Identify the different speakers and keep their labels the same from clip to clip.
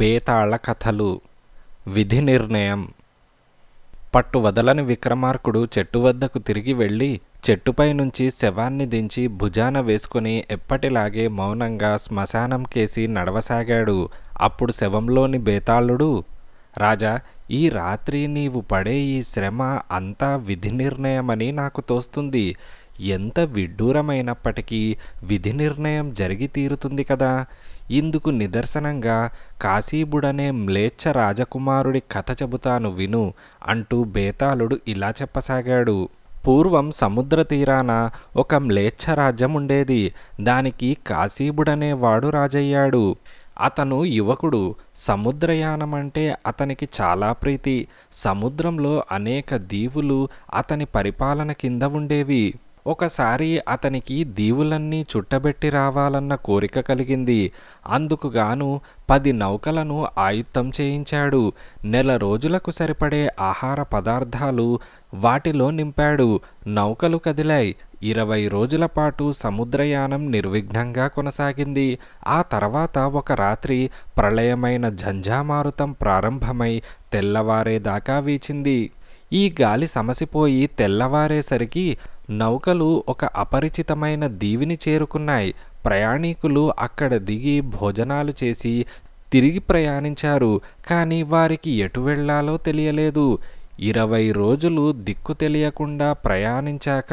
Speaker 1: బేతాళ కథలు విధి నిర్ణయం పట్టు వదలని విక్రమార్కుడు చెట్టు వద్దకు తిరిగి వెళ్ళి చెట్టుపై నుంచి శవాన్ని దించి భుజాన వేసుకుని ఎప్పటిలాగే మౌనంగా శ్మశానం కేసి నడవసాగాడు అప్పుడు శవంలోని బేతాళుడు రాజా ఈ రాత్రి నీవు పడే ఈ శ్రమ అంతా విధి నిర్ణయమని నాకు తోస్తుంది ఎంత విడ్డూరమైనప్పటికీ విధి నిర్ణయం జరిగి తీరుతుంది కదా ఇందుకు నిదర్శనంగా కాశీబుడనే మ్లేచ్ఛ రాజకుమారుడి కథ చెబుతాను విను అంటూ బేతాళుడు ఇలా చెప్పసాగాడు పూర్వం సముద్ర తీరాన ఒక మ్లేచ్ఛ రాజ్యం ఉండేది దానికి కాశీబుడనే వాడు రాజయ్యాడు అతను యువకుడు సముద్రయానం అంటే అతనికి చాలా ప్రీతి సముద్రంలో అనేక దీవులు అతని పరిపాలన కింద ఉండేవి ఒకసారి అతనికి దీవులన్నీ చుట్టబెట్టి రావాలన్న కోరిక కలిగింది అందుకుగాను పది నౌకలను ఆయుత్తం చేయించాడు నెల రోజులకు సరిపడే ఆహార పదార్థాలు వాటిలో నింపాడు నౌకలు కదిలాయి ఇరవై రోజుల పాటు సముద్రయానం నిర్విఘ్నంగా కొనసాగింది ఆ తర్వాత ఒక రాత్రి ప్రళయమైన ఝంఝామారుతం ప్రారంభమై తెల్లవారేదాకా వీచింది ఈ గాలి సమసిపోయి తెల్లవారేసరికి నౌకలు ఒక అపరిచితమైన దీవిని చేరుకున్నాయి ప్రయాణీకులు అక్కడ దిగి భోజనాలు చేసి తిరిగి ప్రయాణించారు కానీ వారికి ఎటు వెళ్లాలో తెలియలేదు ఇరవై రోజులు దిక్కు తెలియకుండా ప్రయాణించాక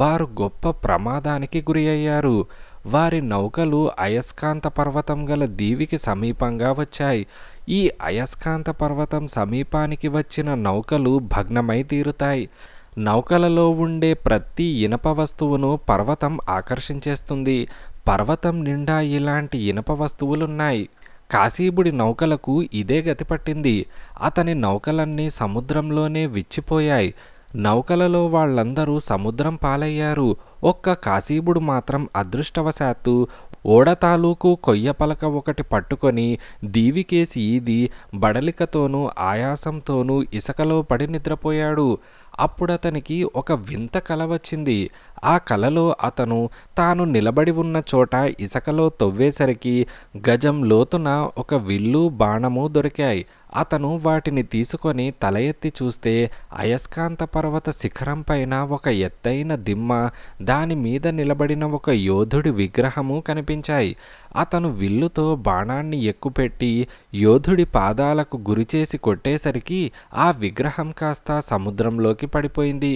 Speaker 1: వారు గొప్ప ప్రమాదానికి గురి అయ్యారు వారి నౌకలు అయస్కాంత పర్వతం గల దీవికి సమీపంగా వచ్చాయి ఈ అయస్కాంత పర్వతం సమీపానికి వచ్చిన నౌకలు భగ్నమై తీరుతాయి నౌకలలో ఉండే ప్రతి ఇనప వస్తువును పర్వతం ఆకర్షించేస్తుంది పర్వతం నిండా ఇలాంటి ఇనప వస్తువులున్నాయి కాశీబుడి నౌకలకు ఇదే గతి పట్టింది అతని నౌకలన్నీ సముద్రంలోనే విచ్చిపోయాయి నౌకలలో వాళ్ళందరూ సముద్రం పాలయ్యారు ఒక్క కాశీబుడు మాత్రం అదృష్టవశాత్తు ఓడ తాలూకు కొయ్య పలక ఒకటి పట్టుకొని దీవికేసి ఈది బడలికతోనూ ఆయాసంతోనూ ఇసుకలో పడి నిద్రపోయాడు అప్పుడు అతనికి ఒక వింత కల వచ్చింది ఆ కలలో అతను తాను నిలబడి ఉన్న చోట ఇసుకలో తవ్వేసరికి గజం లోతున ఒక విల్లు బాణము దొరికాయి అతను వాటిని తీసుకొని తల ఎత్తి చూస్తే అయస్కాంత పర్వత శిఖరం పైన ఒక ఎత్తైన దిమ్మ దాని మీద నిలబడిన ఒక యోధుడి విగ్రహము కనిపించాయి అతను విల్లుతో బాణాన్ని ఎక్కుపెట్టి యోధుడి పాదాలకు గురిచేసి కొట్టేసరికి ఆ విగ్రహం కాస్త సముద్రంలోకి పడిపోయింది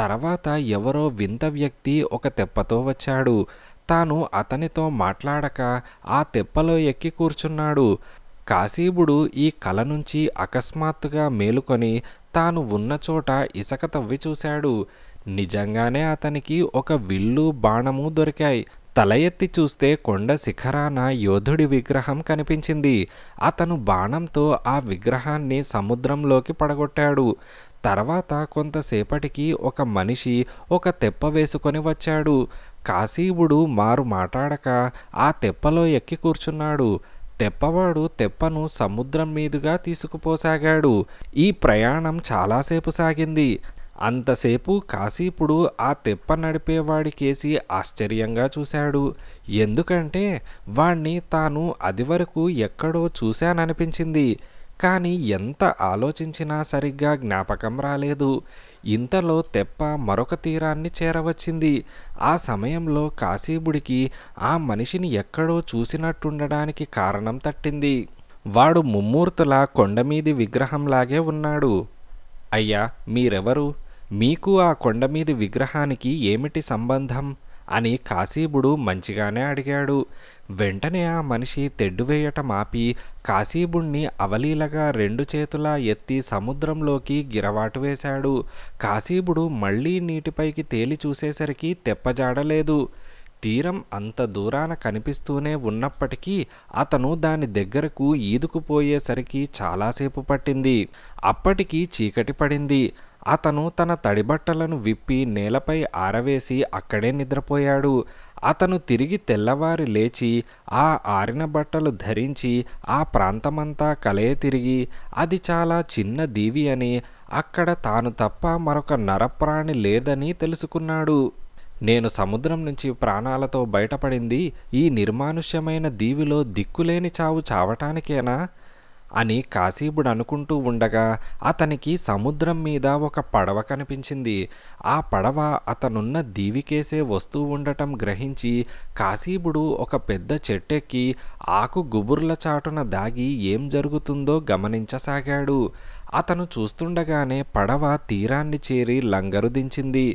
Speaker 1: తర్వాత ఎవరో వింత వ్యక్తి ఒక తెప్పతో వచ్చాడు తాను అతనితో మాట్లాడక ఆ తెప్పలో ఎక్కి కూర్చున్నాడు కాశీబుడు ఈ కల నుంచి అకస్మాత్తుగా మేలుకొని తాను ఉన్న చోట ఇసక తవ్వి చూశాడు నిజంగానే అతనికి ఒక విల్లు బాణము దొరికాయి తల ఎత్తి చూస్తే కొండ శిఖరాన యోధుడి విగ్రహం కనిపించింది అతను బాణంతో ఆ విగ్రహాన్ని సముద్రంలోకి పడగొట్టాడు తర్వాత కొంతసేపటికి ఒక మనిషి ఒక తెప్ప వేసుకొని వచ్చాడు కాశీవుడు మారు మాట్లాడక ఆ తెప్పలో ఎక్కి కూర్చున్నాడు తెప్పవాడు తెప్పను సముద్రం మీదుగా తీసుకుపోసాగాడు ఈ ప్రయాణం చాలాసేపు సాగింది అంతసేపు కాశీపుడు ఆ తెప్ప నడిపేవాడికేసి ఆశ్చర్యంగా చూశాడు ఎందుకంటే వాణ్ణి తాను అదివరకు ఎక్కడో చూశాననిపించింది కానీ ఎంత ఆలోచించినా సరిగ్గా జ్ఞాపకం రాలేదు ఇంతలో తెప్ప మరొక తీరాన్ని చేరవచ్చింది ఆ సమయంలో కాశీబుడికి ఆ మనిషిని ఎక్కడో చూసినట్టుండడానికి కారణం తట్టింది వాడు ముమ్మూర్తుల కొండమీది విగ్రహంలాగే ఉన్నాడు అయ్యా మీరెవరు మీకు ఆ కొండ మీద విగ్రహానికి ఏమిటి సంబంధం అని కాశీబుడు మంచిగానే అడిగాడు వెంటనే ఆ మనిషి తెడ్డు వేయటం ఆపి కాశీబుణ్ణి అవలీలగా రెండు చేతులా ఎత్తి సముద్రంలోకి గిరవాటు వేశాడు కాశీబుడు మళ్ళీ నీటిపైకి తేలి చూసేసరికి తెప్పజాడలేదు తీరం అంత దూరాన కనిపిస్తూనే ఉన్నప్పటికీ అతను దాని దగ్గరకు ఈదుకుపోయేసరికి చాలాసేపు పట్టింది అప్పటికి చీకటి పడింది అతను తన తడిబట్టలను విప్పి నేలపై ఆరవేసి అక్కడే నిద్రపోయాడు అతను తిరిగి తెల్లవారి లేచి ఆ ఆరిన బట్టలు ధరించి ఆ ప్రాంతమంతా కలయ తిరిగి అది చాలా చిన్న దీవి అని అక్కడ తాను తప్ప మరొక నరప్రాణి లేదని తెలుసుకున్నాడు నేను సముద్రం నుంచి ప్రాణాలతో బయటపడింది ఈ నిర్మానుష్యమైన దీవిలో దిక్కులేని చావు చావటానికేనా అని కాశీబుడు అనుకుంటూ ఉండగా అతనికి సముద్రం మీద ఒక పడవ కనిపించింది ఆ పడవ అతనున్న దీవికేసే వస్తూ ఉండటం గ్రహించి కాశీబుడు ఒక పెద్ద చెట్టెక్కి ఆకు గుబుర్ల చాటున దాగి ఏం జరుగుతుందో గమనించసాగాడు అతను చూస్తుండగానే పడవ తీరాన్ని చేరి లంగరుదించింది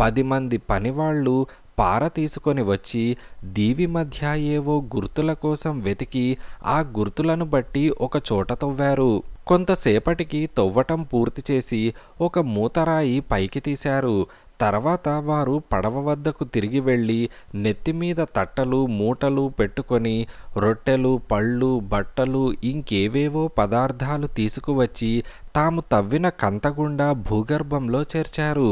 Speaker 1: పది మంది పనివాళ్లు పార తీసుకొని వచ్చి దీవి మధ్య ఏవో గుర్తుల కోసం వెతికి ఆ గుర్తులను బట్టి ఒక చోట తవ్వారు కొంతసేపటికి తవ్వటం పూర్తి చేసి ఒక మూతరాయి పైకి తీశారు తర్వాత వారు పడవ వద్దకు తిరిగి వెళ్ళి నెత్తిమీద తట్టలు మూటలు పెట్టుకొని రొట్టెలు పళ్ళు బట్టలు ఇంకేవేవో పదార్థాలు తీసుకువచ్చి తాము తవ్విన కంతగుండా భూగర్భంలో చేర్చారు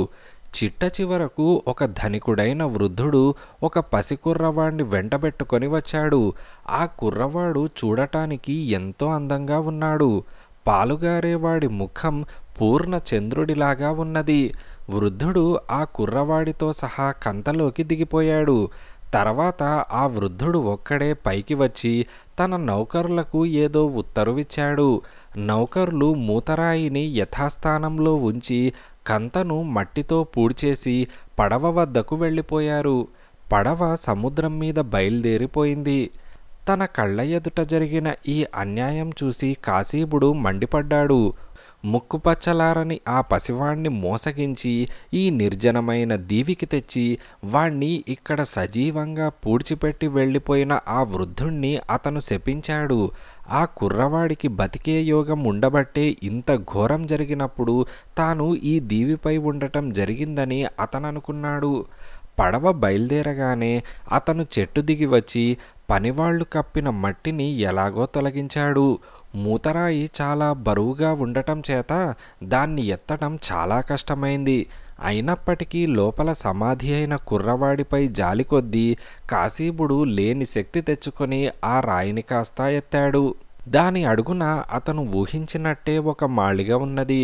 Speaker 1: చిట్ట చివరకు ఒక ధనికుడైన వృద్ధుడు ఒక పసి వెంటబెట్టుకొని వచ్చాడు ఆ కుర్రవాడు చూడటానికి ఎంతో అందంగా ఉన్నాడు పాలుగారేవాడి ముఖం పూర్ణ చంద్రుడిలాగా ఉన్నది వృద్ధుడు ఆ కుర్రవాడితో సహా కంతలోకి దిగిపోయాడు తర్వాత ఆ వృద్ధుడు ఒక్కడే పైకి వచ్చి తన నౌకరులకు ఏదో ఉత్తరువిచ్చాడు నౌకర్లు మూతరాయిని యథాస్థానంలో ఉంచి కంతను మట్టితో పూడ్చేసి పడవ వద్దకు వెళ్ళిపోయారు పడవ సముద్రం మీద బయలుదేరిపోయింది తన కళ్ళ ఎదుట జరిగిన ఈ అన్యాయం చూసి కాశీబుడు మండిపడ్డాడు ముక్కుపచ్చలారని ఆ పసివాణ్ణి మోసగించి ఈ నిర్జనమైన దీవికి తెచ్చి వాణ్ణి ఇక్కడ సజీవంగా పూడ్చిపెట్టి వెళ్ళిపోయిన ఆ వృద్ధుణ్ణి అతను శపించాడు ఆ కుర్రవాడికి బతికే యోగం ఉండబట్టే ఇంత ఘోరం జరిగినప్పుడు తాను ఈ దీవిపై ఉండటం జరిగిందని అతననుకున్నాడు పడవ బయలుదేరగానే అతను చెట్టు దిగి వచ్చి పనివాళ్లు కప్పిన మట్టిని ఎలాగో తొలగించాడు మూతరాయి చాలా బరువుగా ఉండటం చేత దాన్ని ఎత్తడం చాలా కష్టమైంది అయినప్పటికీ లోపల సమాధి అయిన కుర్రవాడిపై జాలికొద్దీ కాశీబుడు లేని శక్తి తెచ్చుకొని ఆ రాయిని కాస్తా ఎత్తాడు దాని అడుగున అతను ఊహించినట్టే ఒక మాళిగ ఉన్నది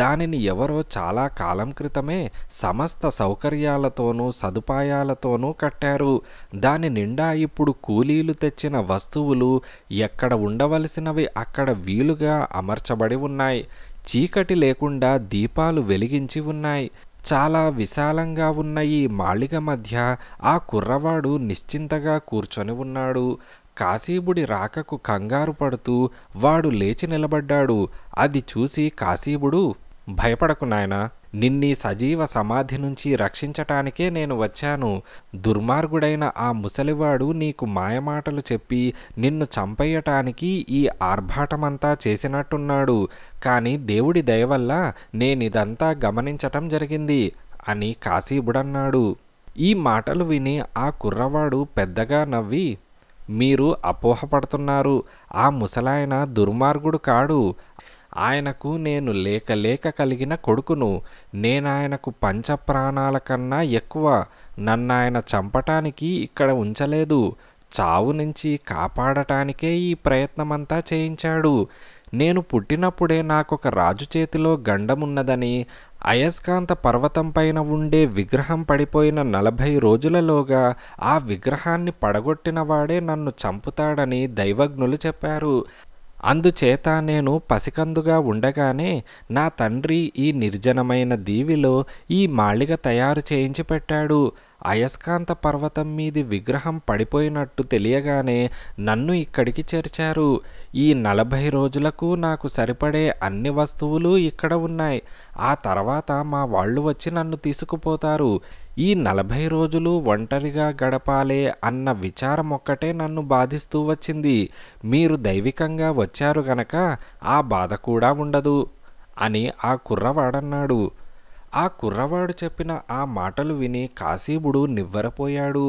Speaker 1: దానిని ఎవరో చాలా కాలం క్రితమే సమస్త సౌకర్యాలతోనూ సదుపాయాలతోనూ కట్టారు దాని నిండా ఇప్పుడు కూలీలు తెచ్చిన వస్తువులు ఎక్కడ ఉండవలసినవి అక్కడ వీలుగా అమర్చబడి ఉన్నాయి చీకటి లేకుండా దీపాలు వెలిగించి ఉన్నాయి చాలా విశాలంగా ఉన్న ఈ మాళిగ మధ్య ఆ కుర్రవాడు నిశ్చింతగా కూర్చొని ఉన్నాడు కాశీబుడి రాకకు కంగారు పడుతూ వాడు లేచి నిలబడ్డాడు అది చూసి కాశీబుడు భయపడకు నాయనా నిన్ని సజీవ సమాధి నుంచి రక్షించటానికే నేను వచ్చాను దుర్మార్గుడైన ఆ ముసలివాడు నీకు మాయమాటలు చెప్పి నిన్ను చంపేయటానికి ఈ ఆర్భాటమంతా చేసినట్టున్నాడు కానీ దేవుడి దయవల్ల నేనిదంతా గమనించటం జరిగింది అని కాశీబుడన్నాడు ఈ మాటలు విని ఆ కుర్రవాడు పెద్దగా నవ్వి మీరు అపోహపడుతున్నారు ఆ ముసలాయన దుర్మార్గుడు కాడు ఆయనకు నేను లేక లేక కలిగిన కొడుకును నేనాయనకు పంచప్రాణాల కన్నా ఎక్కువ నన్నాయన చంపటానికి ఇక్కడ ఉంచలేదు చావు నుంచి కాపాడటానికే ఈ ప్రయత్నమంతా చేయించాడు నేను పుట్టినప్పుడే నాకొక రాజు చేతిలో గండమున్నదని అయస్కాంత పర్వతం పైన ఉండే విగ్రహం పడిపోయిన నలభై రోజులలోగా ఆ విగ్రహాన్ని పడగొట్టిన వాడే నన్ను చంపుతాడని దైవజ్ఞులు చెప్పారు అందుచేత నేను పసికందుగా ఉండగానే నా తండ్రి ఈ నిర్జనమైన దీవిలో ఈ మాళిగ తయారు చేయించి పెట్టాడు అయస్కాంత పర్వతం మీది విగ్రహం పడిపోయినట్టు తెలియగానే నన్ను ఇక్కడికి చేర్చారు ఈ నలభై రోజులకు నాకు సరిపడే అన్ని వస్తువులు ఇక్కడ ఉన్నాయి ఆ తర్వాత మా వాళ్ళు వచ్చి నన్ను తీసుకుపోతారు ఈ నలభై రోజులు ఒంటరిగా గడపాలే అన్న విచారం ఒక్కటే నన్ను బాధిస్తూ వచ్చింది మీరు దైవికంగా వచ్చారు గనక ఆ బాధ కూడా ఉండదు అని ఆ కుర్రవాడన్నాడు ఆ కుర్రవాడు చెప్పిన ఆ మాటలు విని కాశీబుడు నివ్వరపోయాడు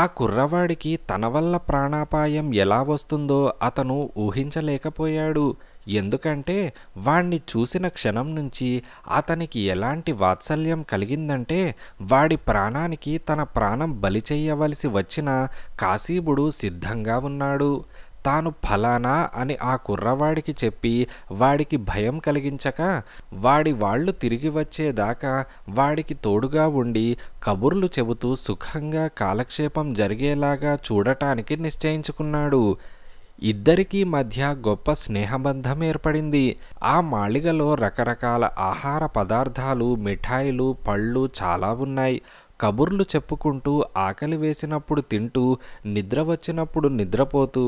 Speaker 1: ఆ కుర్రవాడికి తన వల్ల ప్రాణాపాయం ఎలా వస్తుందో అతను ఊహించలేకపోయాడు ఎందుకంటే వాణ్ణి చూసిన క్షణం నుంచి అతనికి ఎలాంటి వాత్సల్యం కలిగిందంటే వాడి ప్రాణానికి తన ప్రాణం బలి చేయవలసి వచ్చిన కాశీబుడు సిద్ధంగా ఉన్నాడు తాను ఫలానా అని ఆ కుర్రవాడికి చెప్పి వాడికి భయం కలిగించక వాడి వాళ్ళు తిరిగి వచ్చేదాకా వాడికి తోడుగా ఉండి కబుర్లు చెబుతూ సుఖంగా కాలక్షేపం జరిగేలాగా చూడటానికి నిశ్చయించుకున్నాడు ఇద్దరికీ మధ్య గొప్ప స్నేహబంధం ఏర్పడింది ఆ మాళిగలో రకరకాల ఆహార పదార్థాలు మిఠాయిలు పళ్ళు చాలా ఉన్నాయి కబుర్లు చెప్పుకుంటూ ఆకలి వేసినప్పుడు తింటూ నిద్ర వచ్చినప్పుడు నిద్రపోతూ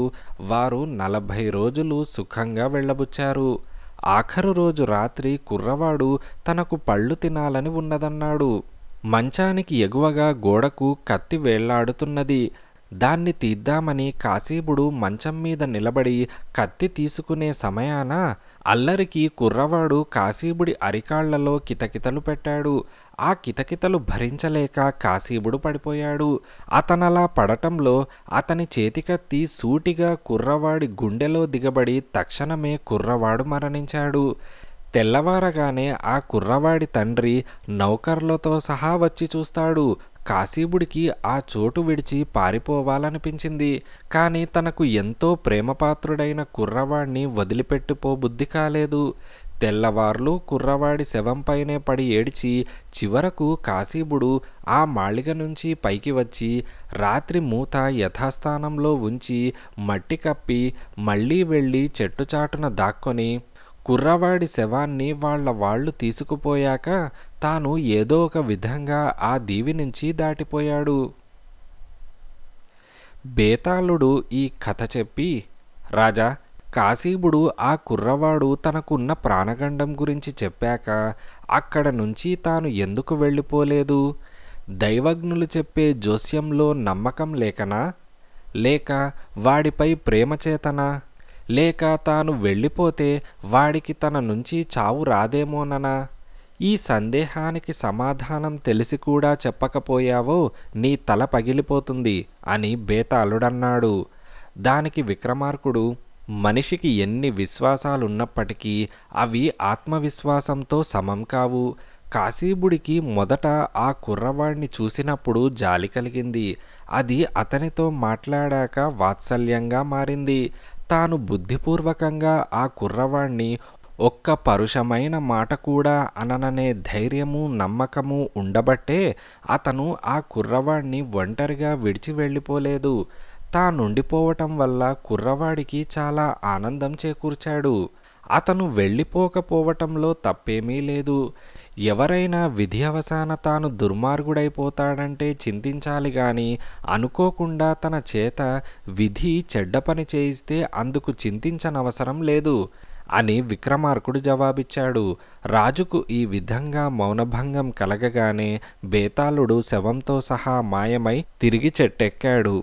Speaker 1: వారు నలభై రోజులు సుఖంగా వెళ్ళబుచ్చారు ఆఖరు రోజు రాత్రి కుర్రవాడు తనకు పళ్ళు తినాలని ఉన్నదన్నాడు మంచానికి ఎగువగా గోడకు కత్తి వేళ్లాడుతున్నది దాన్ని తీద్దామని కాశీబుడు మంచం మీద నిలబడి కత్తి తీసుకునే సమయాన అల్లరికి కుర్రవాడు కాశీబుడి అరికాళ్లలో కితకితలు పెట్టాడు ఆ కితకితలు భరించలేక కాశీబుడు పడిపోయాడు అతనలా పడటంలో అతని చేతికత్తి సూటిగా కుర్రవాడి గుండెలో దిగబడి తక్షణమే కుర్రవాడు మరణించాడు తెల్లవారగానే ఆ కుర్రవాడి తండ్రి నౌకర్లతో సహా వచ్చి చూస్తాడు కాశీబుడికి ఆ చోటు విడిచి పారిపోవాలనిపించింది కానీ తనకు ఎంతో ప్రేమపాత్రుడైన కుర్రవాణ్ణి వదిలిపెట్టిపో బుద్ధి కాలేదు తెల్లవార్లు కుర్రవాడి శవంపైనే పడి ఏడ్చి చివరకు కాశీబుడు ఆ మాళిగ నుంచి పైకి వచ్చి రాత్రి మూత యథాస్థానంలో ఉంచి మట్టి కప్పి మళ్ళీ వెళ్ళి చెట్టుచాటున దాక్కొని కుర్రవాడి శవాన్ని వాళ్ల వాళ్ళు తీసుకుపోయాక తాను ఏదో ఒక విధంగా ఆ దీవి నుంచి దాటిపోయాడు బేతాళుడు ఈ కథ చెప్పి రాజా కాశీబుడు ఆ కుర్రవాడు తనకున్న ప్రాణగండం గురించి చెప్పాక అక్కడ నుంచి తాను ఎందుకు వెళ్ళిపోలేదు దైవజ్ఞులు చెప్పే జోస్యంలో నమ్మకం లేకనా లేక వాడిపై ప్రేమచేతనా లేక తాను వెళ్ళిపోతే వాడికి తన నుంచి చావు రాదేమోననా ఈ సందేహానికి సమాధానం తెలిసి కూడా చెప్పకపోయావో నీ తల పగిలిపోతుంది అని బేతాళుడన్నాడు దానికి విక్రమార్కుడు మనిషికి ఎన్ని విశ్వాసాలున్నప్పటికీ అవి ఆత్మవిశ్వాసంతో సమం కావు కాశీబుడికి మొదట ఆ కుర్రవాణ్ణి చూసినప్పుడు జాలి కలిగింది అది అతనితో మాట్లాడాక వాత్సల్యంగా మారింది తాను బుద్ధిపూర్వకంగా ఆ కుర్రవాణ్ణి ఒక్క పరుషమైన మాట కూడా అనననే ధైర్యము నమ్మకము ఉండబట్టే అతను ఆ కుర్రవాణ్ణి ఒంటరిగా విడిచి వెళ్ళిపోలేదు తానుండిపోవటం వల్ల కుర్రవాడికి చాలా ఆనందం చేకూర్చాడు అతను వెళ్ళిపోకపోవటంలో తప్పేమీ లేదు ఎవరైనా విధి అవసాన తాను దుర్మార్గుడైపోతాడంటే చింతించాలి గాని అనుకోకుండా తన చేత విధి చెడ్డ పని చేయిస్తే అందుకు చింతించనవసరం లేదు అని విక్రమార్కుడు జవాబిచ్చాడు రాజుకు ఈ విధంగా మౌనభంగం కలగగానే బేతాళుడు శవంతో సహా మాయమై తిరిగి చెట్టెక్కాడు